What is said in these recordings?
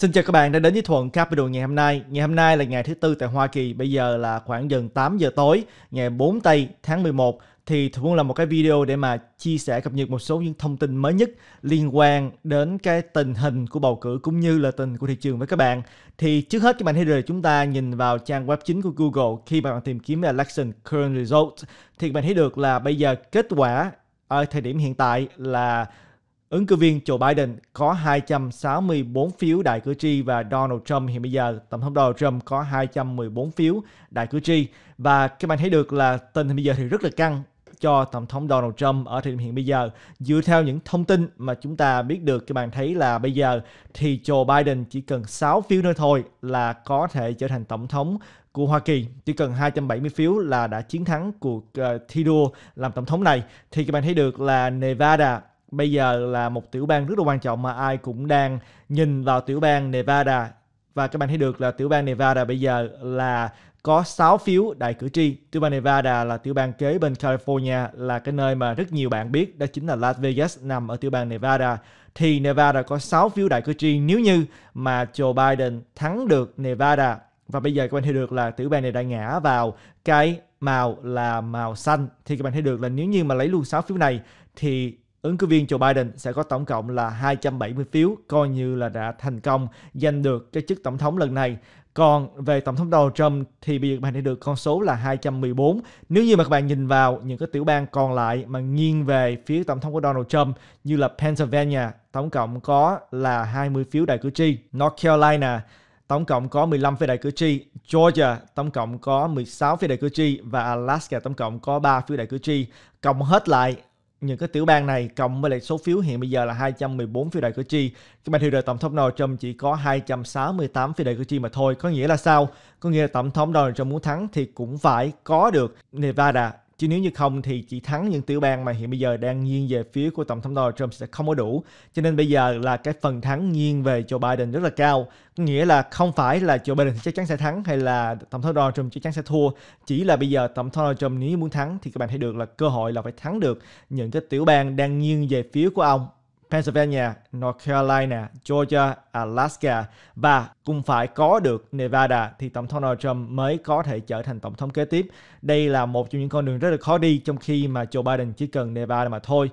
Xin chào các bạn đã đến với Thuận Capital ngày hôm nay. Ngày hôm nay là ngày thứ tư tại Hoa Kỳ, bây giờ là khoảng gần 8 giờ tối, ngày 4 tây tháng 11 thì Thuận làm một cái video để mà chia sẻ cập nhật một số những thông tin mới nhất liên quan đến cái tình hình của bầu cử cũng như là tình của thị trường với các bạn. Thì trước hết các bạn hãy rời chúng ta nhìn vào trang web chính của Google khi mà bạn tìm kiếm là election current results thì bạn thấy được là bây giờ kết quả ở thời điểm hiện tại là Ứng cử viên Joe Biden có 264 phiếu đại cử tri và Donald Trump hiện bây giờ, Tổng thống Donald Trump có 214 phiếu đại cử tri. Và các bạn thấy được là tình hình bây giờ thì rất là căng cho Tổng thống Donald Trump ở thời điểm hiện bây giờ. Dựa theo những thông tin mà chúng ta biết được, các bạn thấy là bây giờ thì Joe Biden chỉ cần 6 phiếu nữa thôi là có thể trở thành Tổng thống của Hoa Kỳ. Chỉ cần 270 phiếu là đã chiến thắng cuộc uh, thi đua làm Tổng thống này. Thì các bạn thấy được là Nevada bây giờ là một tiểu bang rất là quan trọng mà ai cũng đang nhìn vào tiểu bang Nevada và các bạn thấy được là tiểu bang Nevada bây giờ là có 6 phiếu đại cử tri. Tiểu bang Nevada là tiểu bang kế bên California là cái nơi mà rất nhiều bạn biết đó chính là Las Vegas nằm ở tiểu bang Nevada. Thì Nevada có 6 phiếu đại cử tri nếu như mà Joe Biden thắng được Nevada và bây giờ các bạn thấy được là tiểu bang này đã ngã vào cái màu là màu xanh thì các bạn thấy được là nếu như mà lấy luôn 6 phiếu này thì Ứng cử viên Joe Biden sẽ có tổng cộng là 270 phiếu, coi như là đã thành công giành được cái chức tổng thống lần này. Còn về Tổng thống Donald Trump thì bây giờ bạn đã được con số là 214. Nếu như mà các bạn nhìn vào những cái tiểu bang còn lại mà nghiêng về phía Tổng thống của Donald Trump như là Pennsylvania, tổng cộng có là 20 phiếu đại cử tri. North Carolina, tổng cộng có 15 phiếu đại cử tri, Georgia tổng cộng có 16 phiếu đại cử tri và Alaska tổng cộng có 3 phiếu đại cử tri. Cộng hết lại những cái tiểu bang này cộng với lại số phiếu hiện bây giờ là 214 phiếu đại cử tri, cái bàn thiêu đời tổng thống Donald Trump chỉ có 268 phiếu đại cử tri mà thôi. Có nghĩa là sao? Có nghĩa là tổng thống Donald Trump muốn thắng thì cũng phải có được Nevada, Chứ nếu như không thì chỉ thắng những tiểu bang mà hiện bây giờ đang nghiêng về phía của Tổng thống Donald Trump sẽ không có đủ. Cho nên bây giờ là cái phần thắng nghiêng về Joe Biden rất là cao. nghĩa là không phải là Joe Biden chắc chắn sẽ thắng hay là Tổng thống Donald Trump chắc chắn sẽ thua. Chỉ là bây giờ Tổng thống Donald Trump nếu muốn thắng thì các bạn thấy được là cơ hội là phải thắng được những cái tiểu bang đang nghiêng về phía của ông Pennsylvania, North Carolina, Georgia, Alaska và cũng phải có được Nevada thì Tổng thống Donald Trump mới có thể trở thành Tổng thống kế tiếp. Đây là một trong những con đường rất là khó đi trong khi mà Joe Biden chỉ cần Nevada mà thôi.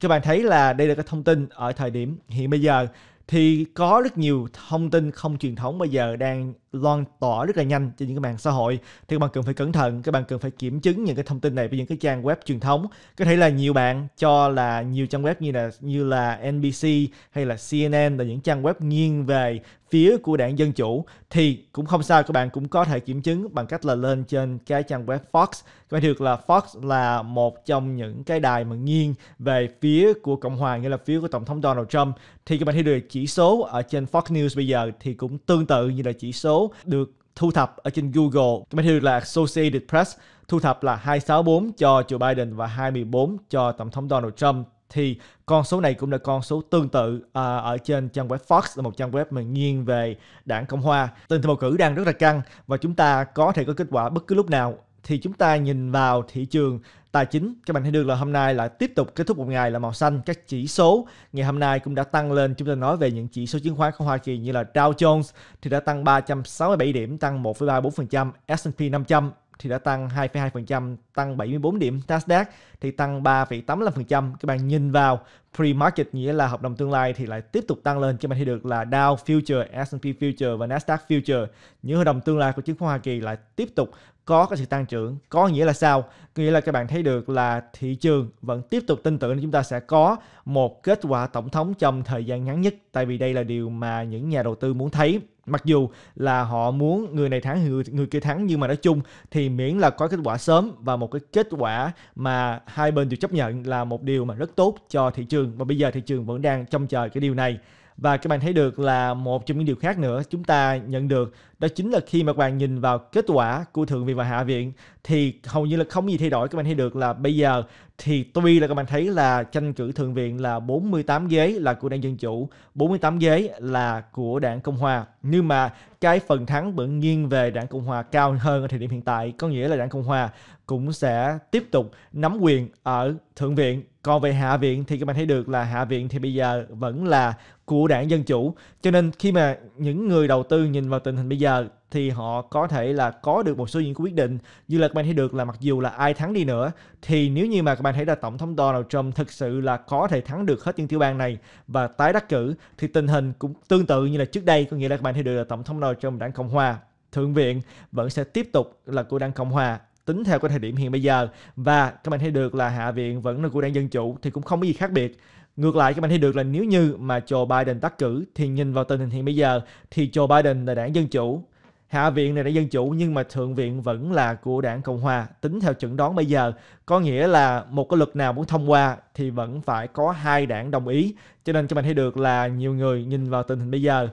Các bạn thấy là đây là cái thông tin ở thời điểm hiện bây giờ thì có rất nhiều thông tin không truyền thống bây giờ đang lan tỏa rất là nhanh trên những cái mạng xã hội thì các bạn cần phải cẩn thận các bạn cần phải kiểm chứng những cái thông tin này với những cái trang web truyền thống có thể là nhiều bạn cho là nhiều trang web như là như là NBC hay là CNN là những trang web nghiêng về phía của đảng Dân Chủ thì cũng không sao các bạn cũng có thể kiểm chứng bằng cách là lên trên cái trang web Fox. Các bạn được là Fox là một trong những cái đài mà nghiêng về phía của Cộng hòa nghĩa là phía của Tổng thống Donald Trump thì các bạn thấy được chỉ số ở trên Fox News bây giờ thì cũng tương tự như là chỉ số được thu thập ở trên Google. Máy thư là Associated Press thu thập là 264 cho Joe Biden và 214 cho Tổng thống Donald Trump thì con số này cũng là con số tương tự à, ở trên trang web Fox là một trang web mà nghiêng về đảng Cộng Hòa. Tình bầu cử đang rất là căng và chúng ta có thể có kết quả bất cứ lúc nào thì chúng ta nhìn vào thị trường tài chính các bạn thấy được là hôm nay lại tiếp tục kết thúc một ngày là màu xanh các chỉ số ngày hôm nay cũng đã tăng lên chúng ta nói về những chỉ số chứng khoán của Hoa Kỳ như là Dow Jones thì đã tăng 367 điểm tăng 1,34% S&P 500 thì đã tăng 2,2%, tăng 74 điểm. Nasdaq thì tăng 3,85%. Các bạn nhìn vào pre-market nghĩa là hợp đồng tương lai thì lại tiếp tục tăng lên. Các bạn thấy được là Dow Future, S&P Future và Nasdaq Future. Những hợp đồng tương lai của chứng khoán Hoa Kỳ lại tiếp tục có cái sự tăng trưởng có nghĩa là sao nghĩa là các bạn thấy được là thị trường vẫn tiếp tục tin tưởng chúng ta sẽ có một kết quả tổng thống trong thời gian ngắn nhất tại vì đây là điều mà những nhà đầu tư muốn thấy mặc dù là họ muốn người này thắng người, người kia thắng nhưng mà nói chung thì miễn là có kết quả sớm và một cái kết quả mà hai bên đều chấp nhận là một điều mà rất tốt cho thị trường và bây giờ thị trường vẫn đang trông chờ cái điều này và các bạn thấy được là một trong những điều khác nữa chúng ta nhận được đó chính là khi mà các bạn nhìn vào kết quả của Thượng viện và Hạ viện thì hầu như là không gì thay đổi. Các bạn thấy được là bây giờ thì tuy là các bạn thấy là tranh cử Thượng viện là 48 ghế là của đảng Dân Chủ, 48 ghế là của đảng Cộng Hòa. Nhưng mà cái phần thắng vẫn nghiêng về đảng Cộng Hòa cao hơn ở thời điểm hiện tại. Có nghĩa là đảng Cộng Hòa cũng sẽ tiếp tục nắm quyền ở Thượng viện còn về Hạ viện thì các bạn thấy được là Hạ viện thì bây giờ vẫn là của đảng Dân Chủ. Cho nên khi mà những người đầu tư nhìn vào tình hình bây giờ thì họ có thể là có được một số những quyết định như là các bạn thấy được là mặc dù là ai thắng đi nữa thì nếu như mà các bạn thấy là tổng thống Donald Trump thực sự là có thể thắng được hết những tiểu bang này và tái đắc cử thì tình hình cũng tương tự như là trước đây có nghĩa là các bạn thấy được là tổng thống Donald Trump đảng Cộng hòa Thượng viện vẫn sẽ tiếp tục là của đảng Cộng hòa tính theo cái thời điểm hiện bây giờ và các bạn thấy được là hạ viện vẫn là của đảng dân chủ thì cũng không có gì khác biệt Ngược lại các bạn thấy được là nếu như mà Joe Biden tắt cử thì nhìn vào tình hình hiện bây giờ thì Joe Biden là đảng Dân Chủ. Hạ viện này là Dân Chủ nhưng mà Thượng viện vẫn là của đảng Cộng Hòa tính theo chuẩn đoán bây giờ. Có nghĩa là một cái luật nào muốn thông qua thì vẫn phải có hai đảng đồng ý. Cho nên các bạn thấy được là nhiều người nhìn vào tình hình bây giờ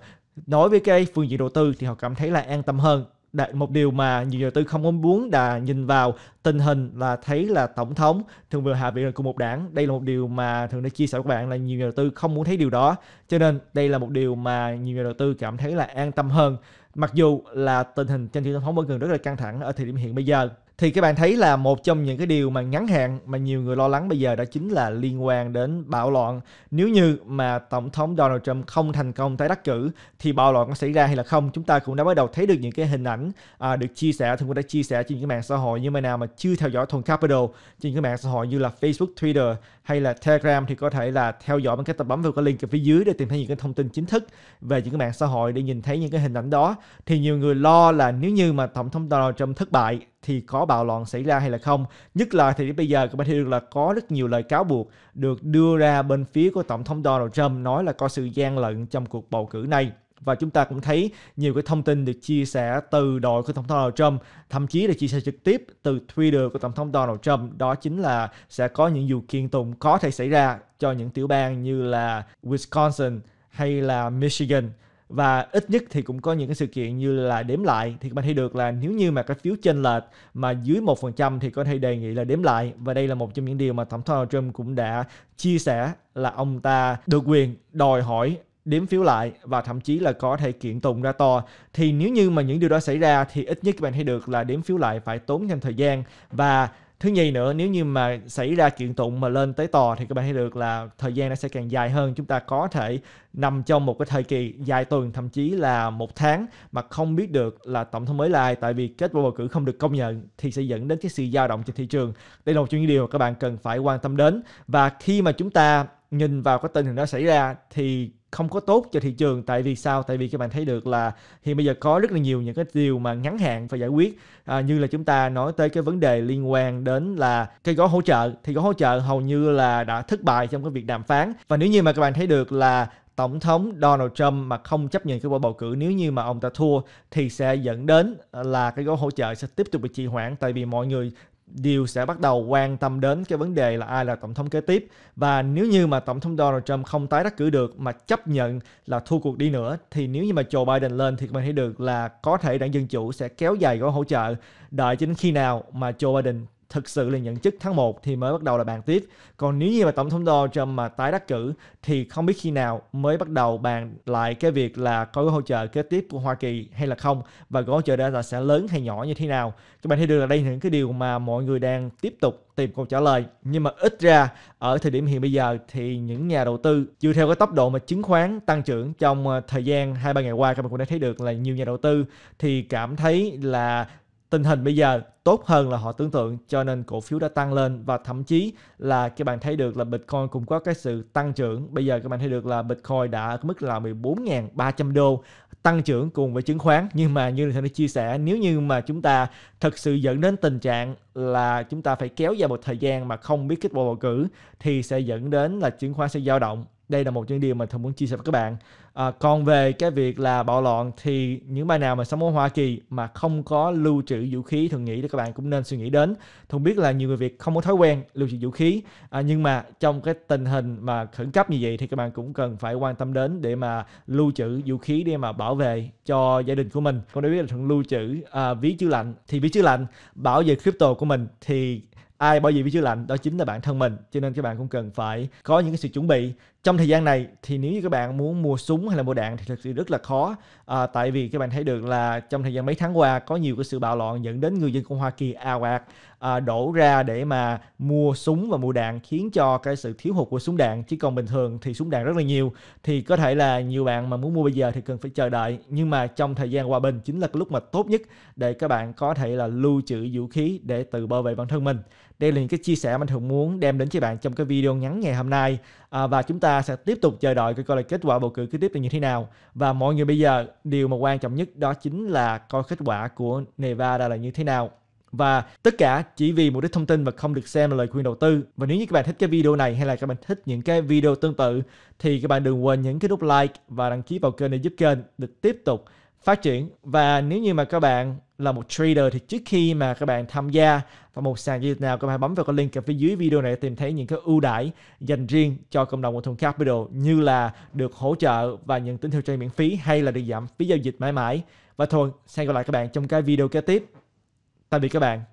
nói với cái phương diện đầu tư thì họ cảm thấy là an tâm hơn một điều mà nhiều nhà đầu tư không có muốn là nhìn vào tình hình là thấy là tổng thống thường vừa hạ viện là cùng một đảng đây là một điều mà thường đã chia sẻ với các bạn là nhiều nhà đầu tư không muốn thấy điều đó cho nên đây là một điều mà nhiều nhà đầu tư cảm thấy là an tâm hơn mặc dù là tình hình trên thị trường thống vẫn gần rất là căng thẳng ở thời điểm hiện bây giờ thì các bạn thấy là một trong những cái điều mà ngắn hạn mà nhiều người lo lắng bây giờ đó chính là liên quan đến bạo loạn nếu như mà tổng thống Donald Trump không thành công tái đắc cử thì bạo loạn có xảy ra hay là không chúng ta cũng đã bắt đầu thấy được những cái hình ảnh à, được chia sẻ thường cũng đã chia sẻ trên những cái mạng xã hội như mà nào mà chưa theo dõi thuần capital trên những cái mạng xã hội như là Facebook Twitter hay là Telegram thì có thể là theo dõi bằng cách tập bấm vào cái link ở phía dưới để tìm thấy những cái thông tin chính thức về những cái mạng xã hội để nhìn thấy những cái hình ảnh đó thì nhiều người lo là nếu như mà tổng thống Donald Trump thất bại thì có bạo loạn xảy ra hay là không nhất là thì bây giờ các bạn thấy được là có rất nhiều lời cáo buộc được đưa ra bên phía của tổng thống Donald Trump nói là có sự gian lận trong cuộc bầu cử này và chúng ta cũng thấy nhiều cái thông tin được chia sẻ từ đội của tổng thống Donald Trump thậm chí là chia sẻ trực tiếp từ Twitter của tổng thống Donald Trump đó chính là sẽ có những vụ kiện tụng có thể xảy ra cho những tiểu bang như là Wisconsin hay là Michigan và ít nhất thì cũng có những cái sự kiện như là đếm lại thì các bạn thấy được là nếu như mà cái phiếu chênh lệch mà dưới một phần trăm thì có thể đề nghị là đếm lại và đây là một trong những điều mà tổng thống Donald Trump cũng đã chia sẻ là ông ta được quyền đòi hỏi đếm phiếu lại và thậm chí là có thể kiện tụng ra tòa thì nếu như mà những điều đó xảy ra thì ít nhất các bạn thấy được là đếm phiếu lại phải tốn thêm thời gian và thứ nhì nữa nếu như mà xảy ra kiện tụng mà lên tới tòa thì các bạn thấy được là thời gian nó sẽ càng dài hơn chúng ta có thể nằm trong một cái thời kỳ dài tuần thậm chí là một tháng mà không biết được là tổng thống mới là ai tại vì kết quả bầu cử không được công nhận thì sẽ dẫn đến cái sự dao động trên thị trường đây là một trong những điều các bạn cần phải quan tâm đến và khi mà chúng ta nhìn vào cái tình hình đó xảy ra thì không có tốt cho thị trường tại vì sao tại vì các bạn thấy được là hiện bây giờ có rất là nhiều những cái điều mà ngắn hạn phải giải quyết à, như là chúng ta nói tới cái vấn đề liên quan đến là cái gói hỗ trợ thì gói hỗ trợ hầu như là đã thất bại trong cái việc đàm phán và nếu như mà các bạn thấy được là tổng thống Donald Trump mà không chấp nhận cái cuộc bầu cử nếu như mà ông ta thua thì sẽ dẫn đến là cái gói hỗ trợ sẽ tiếp tục bị trì hoãn tại vì mọi người đều sẽ bắt đầu quan tâm đến cái vấn đề là ai là tổng thống kế tiếp và nếu như mà tổng thống Donald Trump không tái đắc cử được mà chấp nhận là thua cuộc đi nữa thì nếu như mà Joe Biden lên thì mình thấy được là có thể đảng Dân Chủ sẽ kéo dài gói hỗ trợ đợi cho đến khi nào mà Joe Biden thực sự là nhận chức tháng 1 thì mới bắt đầu là bàn tiếp. Còn nếu như mà Tổng thống Donald Trump mà tái đắc cử thì không biết khi nào mới bắt đầu bàn lại cái việc là có gói hỗ trợ kế tiếp của Hoa Kỳ hay là không và gói hỗ trợ đó là sẽ lớn hay nhỏ như thế nào. Các bạn thấy được là đây là những cái điều mà mọi người đang tiếp tục tìm câu trả lời. Nhưng mà ít ra ở thời điểm hiện bây giờ thì những nhà đầu tư dựa theo cái tốc độ mà chứng khoán tăng trưởng trong ờ, thời gian 2-3 ngày qua các bạn cũng đã thấy được là nhiều nhà đầu tư thì cảm thấy là tình hình bây giờ tốt hơn là họ tưởng tượng cho nên cổ phiếu đã tăng lên và thậm chí là các bạn thấy được là Bitcoin cũng có cái sự tăng trưởng. Bây giờ các bạn thấy được là Bitcoin đã ở mức là 14.300 đô tăng trưởng cùng với chứng khoán nhưng mà như thầy đã chia sẻ nếu như mà chúng ta thực sự dẫn đến tình trạng là chúng ta phải kéo dài một thời gian mà không biết kết quả bầu cử thì sẽ dẫn đến là chứng khoán sẽ dao động đây là một những điều mà thơm muốn chia sẻ với các bạn à, còn về cái việc là bạo loạn thì những bài nào mà sống ở Hoa Kỳ mà không có lưu trữ vũ khí thường nghĩ thì các bạn cũng nên suy nghĩ đến thường biết là nhiều người Việt không có thói quen lưu trữ vũ khí à, nhưng mà trong cái tình hình mà khẩn cấp như vậy thì các bạn cũng cần phải quan tâm đến để mà lưu trữ vũ khí để mà bảo vệ cho gia đình của mình còn đối với là thường lưu trữ à, ví chữ lạnh thì ví chữ lạnh bảo vệ crypto của mình thì ai bảo vệ ví chữ lạnh đó chính là bản thân mình cho nên các bạn cũng cần phải có những cái sự chuẩn bị trong thời gian này thì nếu như các bạn muốn mua súng hay là mua đạn thì thực sự rất là khó à, tại vì các bạn thấy được là trong thời gian mấy tháng qua có nhiều cái sự bạo loạn dẫn đến người dân của Hoa Kỳ ào ạt à, đổ ra để mà mua súng và mua đạn khiến cho cái sự thiếu hụt của súng đạn chứ còn bình thường thì súng đạn rất là nhiều thì có thể là nhiều bạn mà muốn mua bây giờ thì cần phải chờ đợi nhưng mà trong thời gian hòa bình chính là cái lúc mà tốt nhất để các bạn có thể là lưu trữ vũ khí để tự bảo vệ bản thân mình đây là những cái chia sẻ mình thường muốn đem đến cho bạn trong cái video ngắn ngày hôm nay à, và chúng ta sẽ tiếp tục chờ đợi coi coi là kết quả bầu cử kế tiếp là như thế nào và mọi người bây giờ điều mà quan trọng nhất đó chính là coi kết quả của Nevada là như thế nào và tất cả chỉ vì mục đích thông tin và không được xem là lời khuyên đầu tư và nếu như các bạn thích cái video này hay là các bạn thích những cái video tương tự thì các bạn đừng quên nhấn cái nút like và đăng ký vào kênh để giúp kênh được tiếp tục phát triển và nếu như mà các bạn là một trader thì trước khi mà các bạn tham gia vào một sàn giao dịch nào các bạn bấm vào cái link ở phía dưới video này để tìm thấy những cái ưu đãi dành riêng cho cộng đồng của Thùng Capital như là được hỗ trợ và nhận tính theo trade miễn phí hay là được giảm phí giao dịch mãi mãi. Và thôi, xem gặp lại các bạn trong cái video kế tiếp. Tạm biệt các bạn.